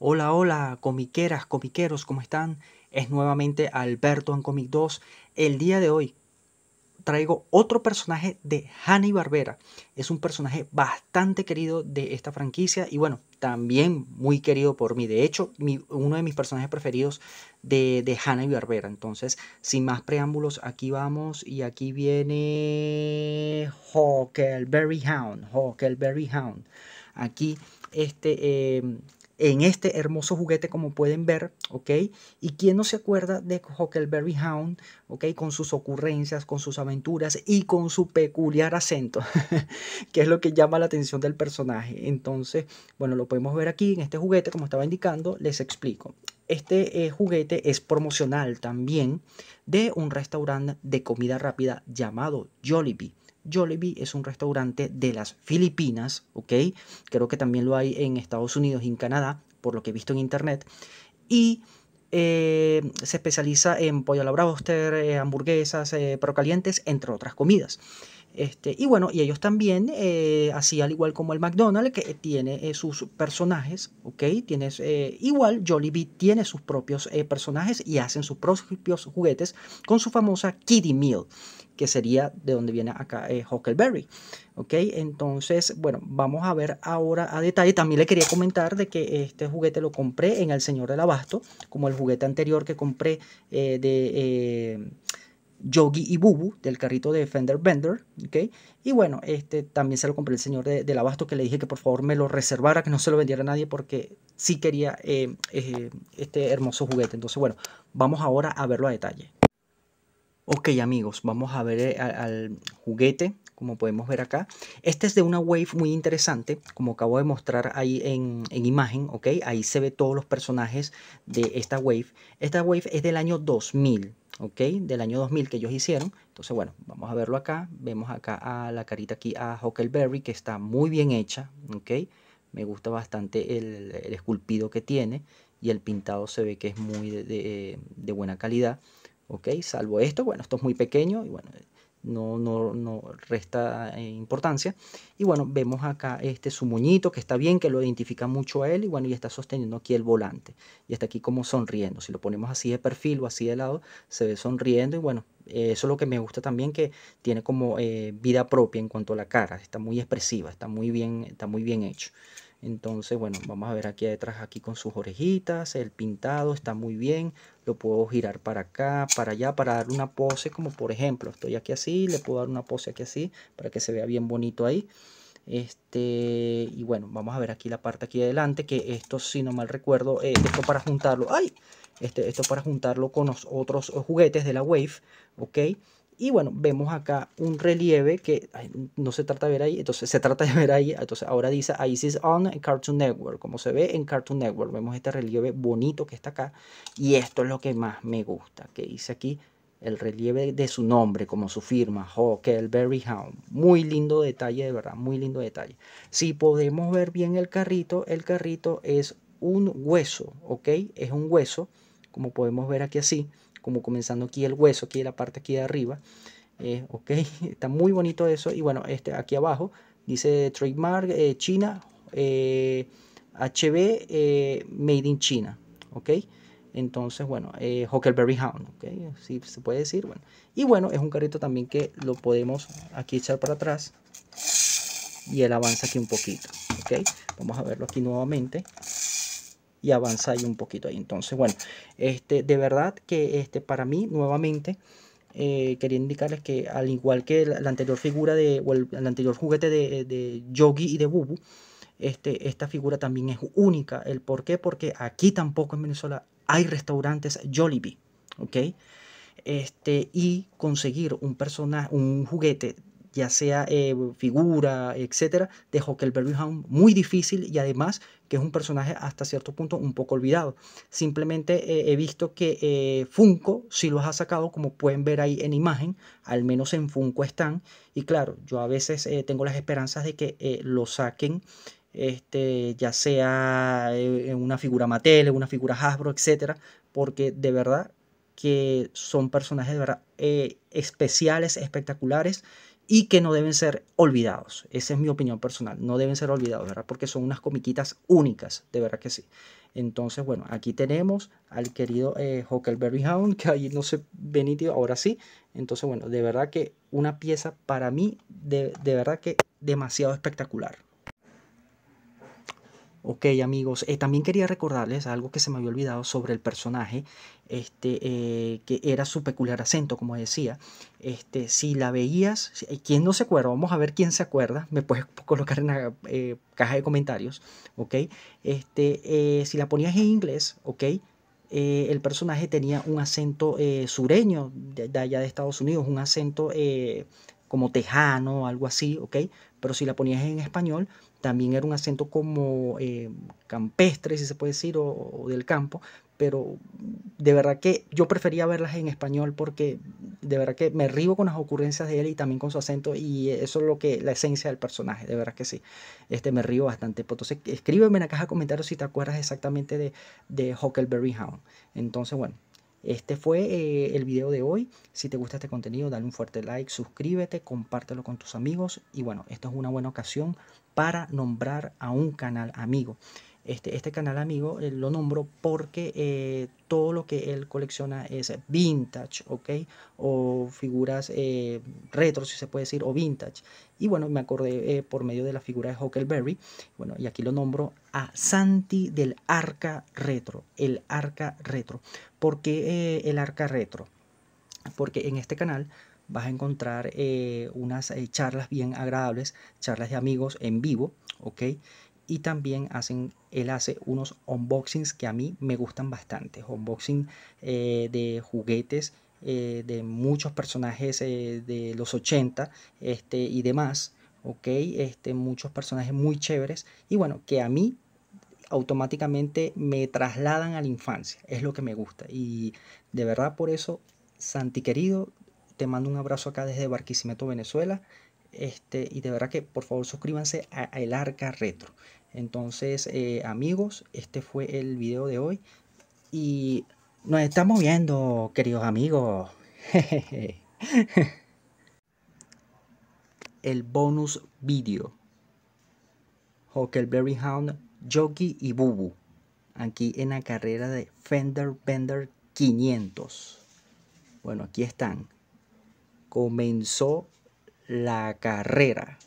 Hola, hola, comiqueras, comiqueros, ¿cómo están? Es nuevamente Alberto en Comic 2. El día de hoy traigo otro personaje de y Barbera. Es un personaje bastante querido de esta franquicia y bueno, también muy querido por mí. De hecho, mi, uno de mis personajes preferidos de, de Hanna y Barbera. Entonces, sin más preámbulos, aquí vamos y aquí viene Huckleberry Hound. Huckleberry Hound. Aquí este, em, en este hermoso juguete como pueden ver, ¿ok? Y quién no se acuerda de Huckleberry Hound, ¿ok? Con sus ocurrencias, con sus aventuras y con su peculiar acento, que es lo que llama la atención del personaje. Entonces, bueno, lo podemos ver aquí en este juguete, como estaba indicando, les explico. Este eh, juguete es promocional también de un restaurante de comida rápida llamado Jollibee. Jollibee es un restaurante de las Filipinas, ¿ok? Creo que también lo hay en Estados Unidos y en Canadá, por lo que he visto en internet. Y eh, se especializa en pollo a la eh, hamburguesas, eh, pero calientes, entre otras comidas. Este, y bueno, y ellos también, eh, así al igual como el McDonald's, que tiene sus personajes, ¿ok? Tienes, igual Jollibee tiene sus propios personajes y hacen sus propios juguetes con su famosa Kitty Meal que sería de donde viene acá eh, Huckleberry. Ok, entonces, bueno, vamos a ver ahora a detalle. También le quería comentar de que este juguete lo compré en El Señor del Abasto, como el juguete anterior que compré eh, de... Eh, Yogi y Bubu del carrito de Fender Bender, ¿ok? Y bueno, este también se lo compré el señor del abasto que le dije que por favor me lo reservara, que no se lo vendiera a nadie porque sí quería este hermoso juguete. Entonces, bueno, vamos ahora a verlo a detalle. Ok amigos, vamos a ver eh, al, juguete, como podemos ver acá. Este es de una wave muy interesante, como acabo de mostrar ahí en, imagen, ok. Ahí se ve todos los personajes de esta wave. Esta wave es del año 2000, ok, del año 2000 que ellos hicieron. Entonces, bueno, vamos a verlo acá. Vemos acá a la carita aquí a Huckleberry, que está muy bien hecha, ok. Me gusta bastante el, esculpido que tiene y el pintado se ve que es muy de buena calidad. ¿ok? Salvo esto, bueno, esto es muy pequeño y bueno, no, no, no, resta eh, importancia. Y bueno, vemos acá este su muñito que está bien, que lo identifica mucho a él y bueno, y está sosteniendo aquí el volante y está aquí como sonriendo. Si lo ponemos así de perfil o así de lado, se ve sonriendo y bueno, eso es lo que me gusta también que tiene como eh, vida propia en cuanto a la cara, está muy expresiva, está muy bien, está muy bien hecho. Entonces, bueno, vamos a ver aquí detrás, aquí con sus orejitas, el pintado está muy bien. Lo puedo girar para acá, para allá, para darle una pose, como por ejemplo, estoy aquí así, le puedo dar una pose aquí así, para que se vea bien bonito ahí. Este, y bueno, vamos a ver aquí la parte aquí adelante, que esto, si no mal recuerdo, eh, esto para juntarlo, ¡ay! Este, esto para juntarlo con los otros juguetes de la Wave, ¿ok? Y bueno, vemos acá un relieve que no se trata de ver ahí, entonces se trata de ver ahí, entonces ahora dice ISIS on Cartoon Network, como se ve en Cartoon Network, vemos este relieve bonito que está acá y esto es lo que más me gusta, que dice aquí el relieve de su nombre, como su firma, Huckleberry Hound. Muy lindo detalle, de verdad, muy lindo detalle. Si podemos ver bien el carrito, el carrito es un hueso, ¿ok? Es un hueso, como podemos ver aquí así como comenzando aquí el hueso, aquí la parte aquí de arriba. Eh, ok, está muy bonito eso. Y bueno, este aquí abajo dice trademark eh, China HB eh, Made in China. Ok, entonces bueno, Huckleberry Hound. Ok, si se puede decir. Bueno, y bueno, es un carrito también que lo podemos aquí echar para atrás y él avanza aquí un poquito. Ok, vamos a verlo aquí nuevamente y avanza un poquito ahí. Entonces, bueno, este, de verdad que este, para mí, nuevamente, eh, quería indicarles que al igual que la, anterior figura de, o el, anterior juguete de, de, Yogi y de Bubu, este, esta figura también es única. ¿El por qué? Porque aquí tampoco en Venezuela hay restaurantes Jollibee, ¿ok? Este, y conseguir un personaje, un juguete ya sea eh, figura, etcétera, de Berry Hound muy difícil y además que es un personaje hasta cierto punto un poco olvidado. Simplemente eh, he visto que eh, Funko sí los ha sacado, como pueden ver ahí en imagen, al menos en Funko están. Y claro, yo a veces tengo las esperanzas de que lo saquen este, ya sea una figura Mattel, una figura Hasbro, etcétera, porque de verdad que son personajes de verdad especiales, espectaculares y que no deben ser olvidados. Esa es mi opinión personal, no deben ser olvidados, ¿verdad? Porque son unas comiquitas únicas, de verdad que sí. Entonces, bueno, aquí tenemos al querido eh, Huckleberry Hound, que ahí no se ve nítido, ahora sí. Entonces, bueno, de verdad que una pieza para mí, de, de verdad que demasiado espectacular. Ok amigos, eh, también quería recordarles algo que se me había olvidado sobre el personaje, este, eh, que era su peculiar acento, como decía. Este, si la veías, eh, ¿quién no se acuerda? Vamos a ver quién se acuerda, me puedes colocar en la caja de comentarios, ¿ok? Este, si la ponías en inglés, ¿ok? el personaje tenía un acento sureño de, allá de Estados Unidos, un acento como tejano, o algo así, ¿ok? Pero si la ponías en español, también era un acento como eh, campestre, si se puede decir, o, del campo, pero de verdad que yo prefería verlas en español porque de verdad que me río con las ocurrencias de él y también con su acento y eso es lo que la esencia del personaje, de verdad que sí, este me río bastante. Pues entonces escríbeme en la caja de comentarios si te acuerdas exactamente de, de Huckleberry Hound. Entonces, bueno. Este fue eh, el video de hoy. Si te gusta este contenido, dale un fuerte like, suscríbete, compártelo con tus amigos. Y bueno, esto es una buena ocasión para nombrar a un canal amigo. Este, este, canal amigo eh, lo nombro porque eh, todo lo que él colecciona es vintage, ¿ok? O figuras eh, retro, si se puede decir, o vintage. Y bueno, me acordé por medio de la figura de Huckleberry. Bueno, y aquí lo nombro a Santi del Arca Retro. El Arca Retro. ¿Por qué el Arca Retro? Porque en este canal vas a encontrar unas charlas bien agradables, charlas de amigos en vivo, ¿ok? y también hacen, él hace unos unboxings que a mí me gustan bastante, unboxing eh, de juguetes eh, de muchos personajes eh, de los 80 este, y demás, ok, este, muchos personajes muy chéveres y bueno, que a mí automáticamente me trasladan a la infancia, es lo que me gusta y de verdad por eso, Santi querido, te mando un abrazo acá desde Barquisimeto, Venezuela este, y de verdad que por favor suscríbanse a, El Arca Retro. Entonces, eh, amigos, este fue el video de hoy. Y nos estamos viendo, queridos amigos. el bonus video. Huckleberry Hound, Jockey y Bubu. Aquí en la carrera de Fender Bender 500. Bueno, aquí están. Comenzó la carrera.